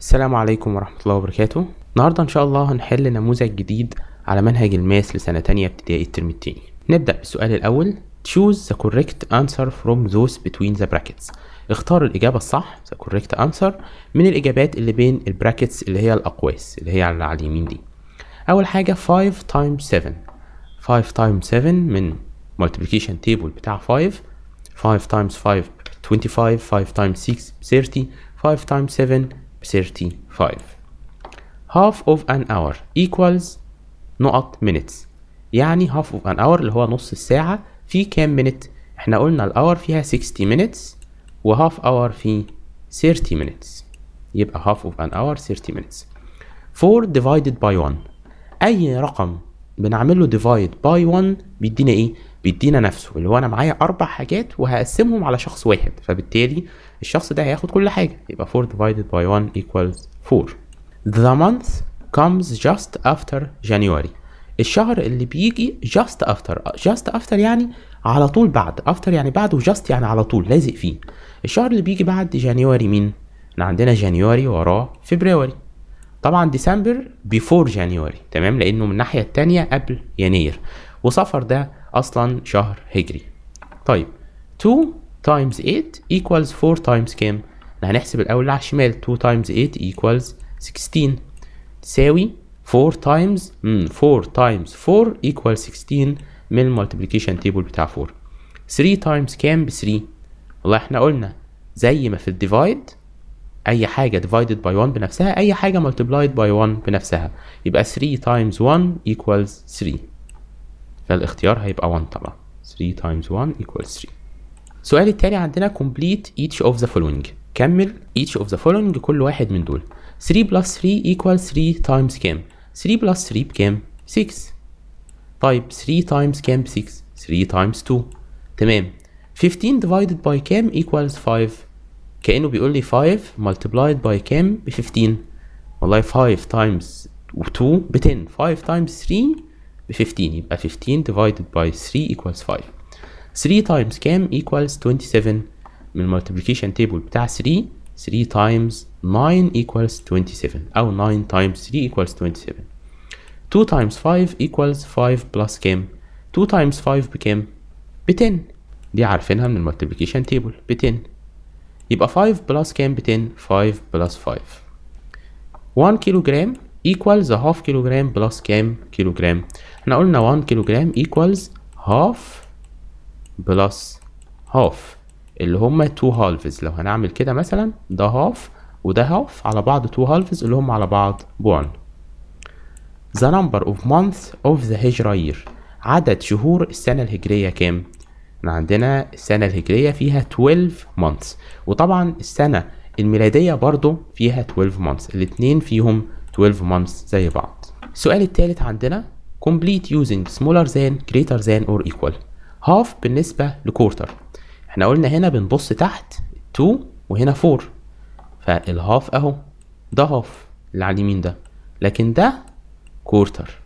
السلام عليكم ورحمة الله وبركاته النهاردة إن شاء الله هنحل نموذج جديد على منهج الماس لسنة تانية ابتدائي الترم التاني نبدأ بالسؤال الأول Choose the correct answer from those between the brackets اختار الإجابة الصح the correct answer من الإجابات اللي بين البراكتس اللي هي الأقواس اللي هي على اليمين دي أول حاجة 5 times 7 5 times 7 من multiplication table بتاع 5 5 times 5 25 5 times 6 30 5 times 7 35 half of an hour equals نقط minutes يعني half of an hour اللي هو نص الساعة في كام minute احنا قلنا hour فيها 60 minutes و half hour في 30 minutes يبقى half of an hour 30 minutes 4 divided by 1 أي رقم بنعمله divide by 1 بيدينا إيه بيدينا نفسه اللي هو انا معايا اربع حاجات وهقسمهم على شخص واحد فبالتالي الشخص ده هياخد كل حاجه يبقى 4 divided by 1 equals 4 the month comes just after January الشهر اللي بيجي just after just after يعني على طول بعد after يعني بعد وجاست يعني على طول لازق فيه الشهر اللي بيجي بعد جانيوري مين احنا عندنا جانيوري وراه فبراير طبعا ديسمبر بيفور جانيوري تمام لانه من الناحيه الثانيه قبل يناير وصفر ده اصلا شهر هجري طيب 2 times 8 equals 4 times كام احنا هنحسب الاول اللي على الشمال 2 times 8 equals 16 تساوي 4 times 4 times 4 equals 16 من المالتيبليكيشن تيبل بتاع 4 3 times كام ب 3 والله احنا قلنا زي ما في الديفايد اي حاجه divided by 1 بنفسها اي حاجه multiplied by 1 بنفسها يبقى 3 times 1 equals 3 فالاختيار هيبقى 1 طبعا 3 times 1 equals 3 السؤال التالي عندنا complete each of the following كمل each of the following كل واحد من دول 3 plus 3 equals 3 times كام 3 plus 3 بكام 6 طيب 3 times كام 6 3 times 2 تمام 15 divided by كام equals 5 كأنه بيقول لي 5 multiplied by كام ب 15 والله 5 times 2 ب 10 5 times 3 ب 15 يبقى 15 divided by 3 equals 5 3 times كام equals 27 من multiplication table بتاع 3 3 times 9 equals 27 أو 9 times 3 equals 27 2 times 5 equals 5 plus كام 2 times 5 بكام ب 10 دي عارفينها من multiplication table ب 10 يبقى 5 plus كام ب 10 5 plus 5 1 كيلو جرام equals half kilogram plus كام كيلوجرام احنا قلنا 1 كيلوجرام equals half plus half اللي هما 2 halves لو هنعمل كده مثلا ده half وده half على بعض 2 halves اللي هما على بعض بون the number of months of the هجرة year عدد شهور السنة الهجرية كام؟ احنا عندنا السنة الهجرية فيها 12 months وطبعا السنة الميلادية برضو فيها 12 months الاتنين فيهم 12 months زي بعض السؤال الثالث عندنا complete using smaller than greater than or equal half بالنسبة لquarter احنا قلنا هنا بنبص تحت 2 وهنا 4 فالهاف اهو ده هاف اللي على اليمين ده لكن ده كورتر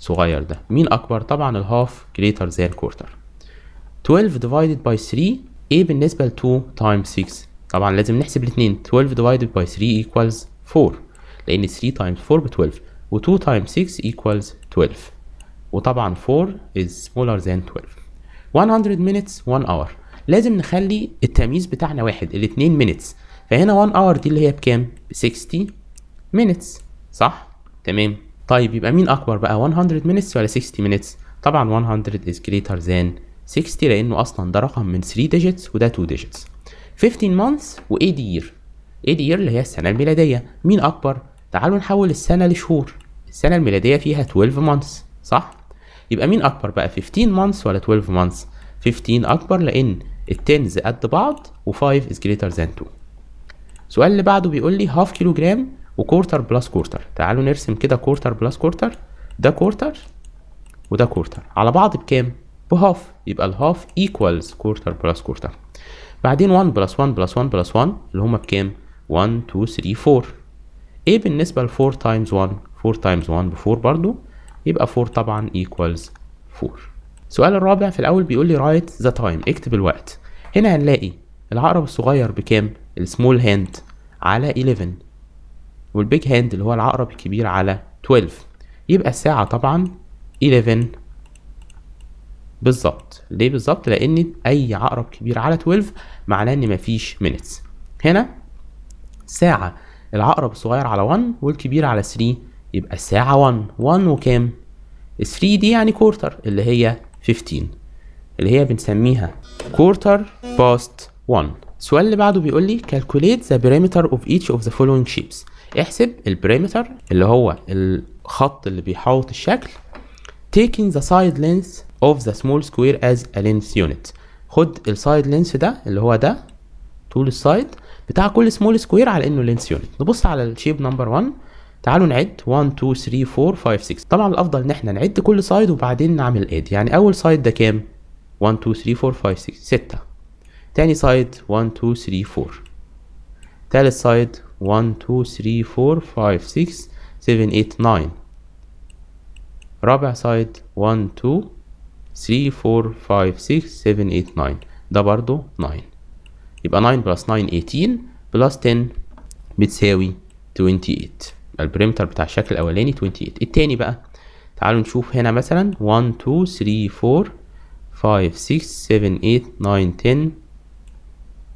صغير ده مين اكبر طبعا الهاف greater than كورتر 12 divided by 3 ايه بالنسبة ل 2 times 6 طبعا لازم نحسب الاتنين 12 divided by 3 equals 4 لان 3 تايمز 4 ب 12 و2 تايمز 6 ايكوالز 12 وطبعا 4 is smaller than 12 100 minutes 1 hour لازم نخلي التمييز بتاعنا واحد الاتنين minutes فهنا 1 hour دي اللي هي بكام؟ ب 60 minutes صح؟ تمام طيب يبقى مين أكبر بقى 100 minutes ولا 60 minutes؟ طبعا 100 is greater than 60 لأنه أصلا ده رقم من 3 digits وده 2 digits 15 months و 8 year 8 year اللي هي السنة الميلادية مين أكبر؟ تعالوا نحول السنة لشهور السنة الميلادية فيها 12 months صح؟ يبقى مين أكبر بقى 15 months ولا 12 months؟ 15 أكبر لأن التنز قد بعض و5 is greater than 2 سؤال اللي بعده بيقول لي half kilogram و quarter plus quarter تعالوا نرسم كده quarter plus quarter ده quarter وده quarter على بعض بكام؟ ب half يبقى ال half equals quarter plus quarter بعدين 1 plus 1 plus 1 plus 1 اللي هما بكام؟ 1 2 3 4 ايه بالنسبة ل 4 تايمز 1 4 تايمز 1 ب 4 برضو يبقى 4 طبعا ايكوالز 4 السؤال الرابع في الاول بيقول لي رايت ذا تايم اكتب الوقت هنا هنلاقي العقرب الصغير بكام السمول هاند على 11 والبيج هاند اللي هو العقرب الكبير على 12 يبقى الساعة طبعا 11 بالظبط ليه بالظبط لان اي عقرب كبير على 12 معناه ان مفيش minutes هنا ساعة العقرب الصغير على 1 والكبير على 3 يبقى الساعة 1 1 وكام؟ 3 دي يعني كورتر اللي هي 15 اللي هي بنسميها كورتر باست 1 السؤال اللي بعده بيقول لي calculate the perimeter of each of the following shapes احسب البريمتر اللي هو الخط اللي بيحوط الشكل taking the side length of the small square as a length unit خد السايد لينس ده اللي هو ده طول السايد بتاع كل سمول سكوير على انه لينس يونت نبص على الشيب نمبر 1 تعالوا نعد 1 2 3 4 5 6 طبعا الافضل ان احنا نعد كل سايد وبعدين نعمل اد يعني اول سايد ده كام 1 2 3 4 5 6 6 تاني سايد 1 2 3 4 تالت سايد 1 2 3 4 5 6 7 8 9 رابع سايد 1 2 3 4 5 6 7 8 9 ده برضه 9 يبقى 9 بلس 9 18 بلس 10 بتساوي 28 البريمتر بتاع الشكل الاولاني 28 التاني بقى تعالوا نشوف هنا مثلا 1 2 3 4 5 6 7 8 9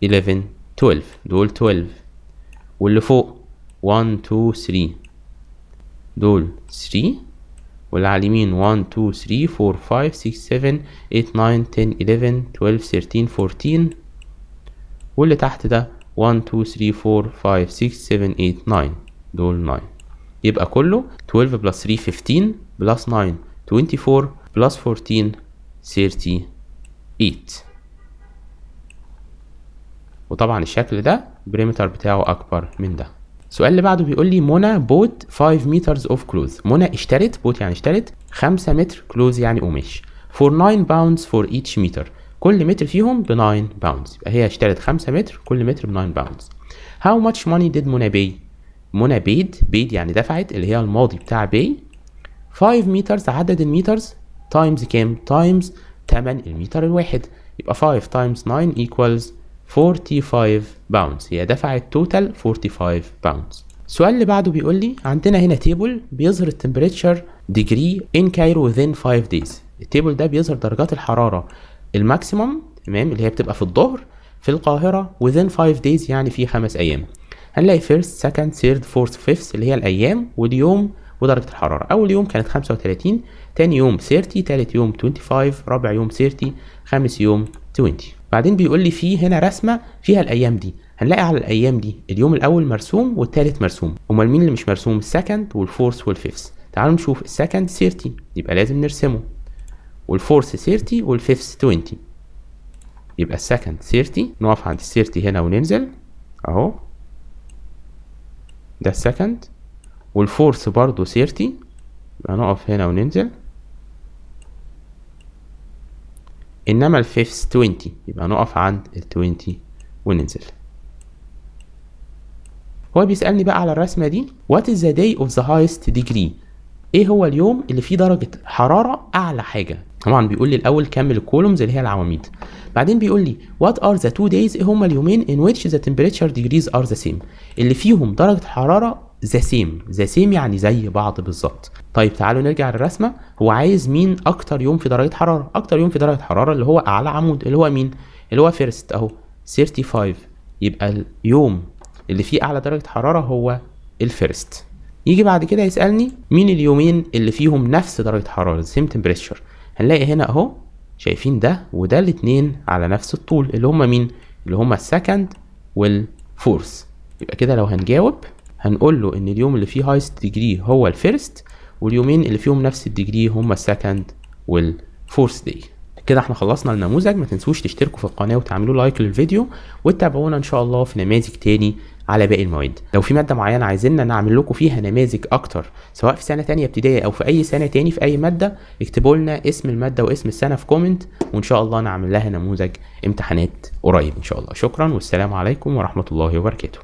10 11 12 دول 12 واللي فوق 1 2 3 دول 3 واللي على اليمين 1 2 3 4 5 6 7 8 9 10 11 12 13 14 واللي تحت ده 1 2 3 4 5 6 7 8 9 دول 9 يبقى كله 12 بلس 3 15 بلس 9 24 بلس 14 38 وطبعا الشكل ده البريمتر بتاعه اكبر من ده السؤال اللي بعده بيقول لي منى بوت 5 مترز اوف كلوز منى اشترت بوت يعني اشترت 5 متر كلوز يعني قماش for 9 pounds for each meter كل متر فيهم ب 9 باوندز يبقى هي اشترت 5 متر كل متر ب 9 باوندز هاو ماتش ماني ديد منى بي منى بيد بيد يعني دفعت اللي هي الماضي بتاع بي 5 مترز عدد المترز تايمز كام تايمز 8 المتر الواحد يبقى 5 تايمز 9 ايكوالز 45 باوندز هي دفعت توتال 45 باوندز السؤال اللي بعده بيقول لي عندنا هنا تيبل بيظهر التمبريتشر ديجري ان كايرو within 5 دايز التيبل ده بيظهر درجات الحراره الماكسيمم تمام اللي هي بتبقى في الظهر في القاهرة within 5 days يعني في خمس أيام هنلاقي first second third fourth fifth اللي هي الأيام واليوم ودرجة الحرارة أول يوم كانت 35 ثاني يوم 30 ثالث يوم 25 رابع يوم 30 خامس يوم 20 بعدين بيقول لي في هنا رسمة فيها الأيام دي هنلاقي على الأيام دي اليوم الأول مرسوم والثالث مرسوم أمال مين اللي مش مرسوم السكند والفورث والفيفث تعالوا نشوف السكند 30 يبقى لازم نرسمه والفورس 30 والفيفس 20 يبقى السكند 30 نقف عند ال 30 هنا وننزل اهو ده السكند والفورس برضو 30 يبقى نقف هنا وننزل انما الفيفس 20 يبقى نقف عند ال 20 وننزل هو بيسألني بقى على الرسمة دي وات از ذا داي اوف ذا هايست ديجري ايه هو اليوم اللي فيه درجة حرارة أعلى حاجة طبعا بيقول لي الاول كمل الكولومز اللي هي العواميد بعدين بيقول لي وات ار ذا تو دايز ايه هما اليومين ان ويتش ذا temperature ديجريز ار ذا سيم اللي فيهم درجه حراره ذا سيم ذا سيم يعني زي بعض بالظبط طيب تعالوا نرجع للرسمه هو عايز مين اكتر يوم في درجه حراره اكتر يوم في درجه حراره اللي هو اعلى عمود اللي هو مين اللي هو فيرست اهو 35 يبقى اليوم اللي فيه اعلى درجه حراره هو الفيرست يجي بعد كده يسالني مين اليومين اللي فيهم نفس درجه حراره سيم temperature هنلاقي هنا اهو شايفين ده وده الاتنين على نفس الطول اللي هما مين اللي هما السكند والفورث يبقى كده لو هنجاوب هنقول له ان اليوم اللي فيه هايست ديجري هو الفيرست واليومين اللي فيهم نفس الديجري هما السكند والفورث دي كده احنا خلصنا النموذج ما تنسوش تشتركوا في القناه وتعملوا لايك للفيديو وتتابعونا ان شاء الله في نماذج تاني على باقي المواد لو في ماده معينه عايزيننا نعمل لكم فيها نماذج اكتر سواء في سنه تانية ابتدائي او في اي سنه تاني في اي ماده اكتبوا لنا اسم الماده واسم السنه في كومنت وان شاء الله نعمل لها نموذج امتحانات قريب ان شاء الله شكرا والسلام عليكم ورحمه الله وبركاته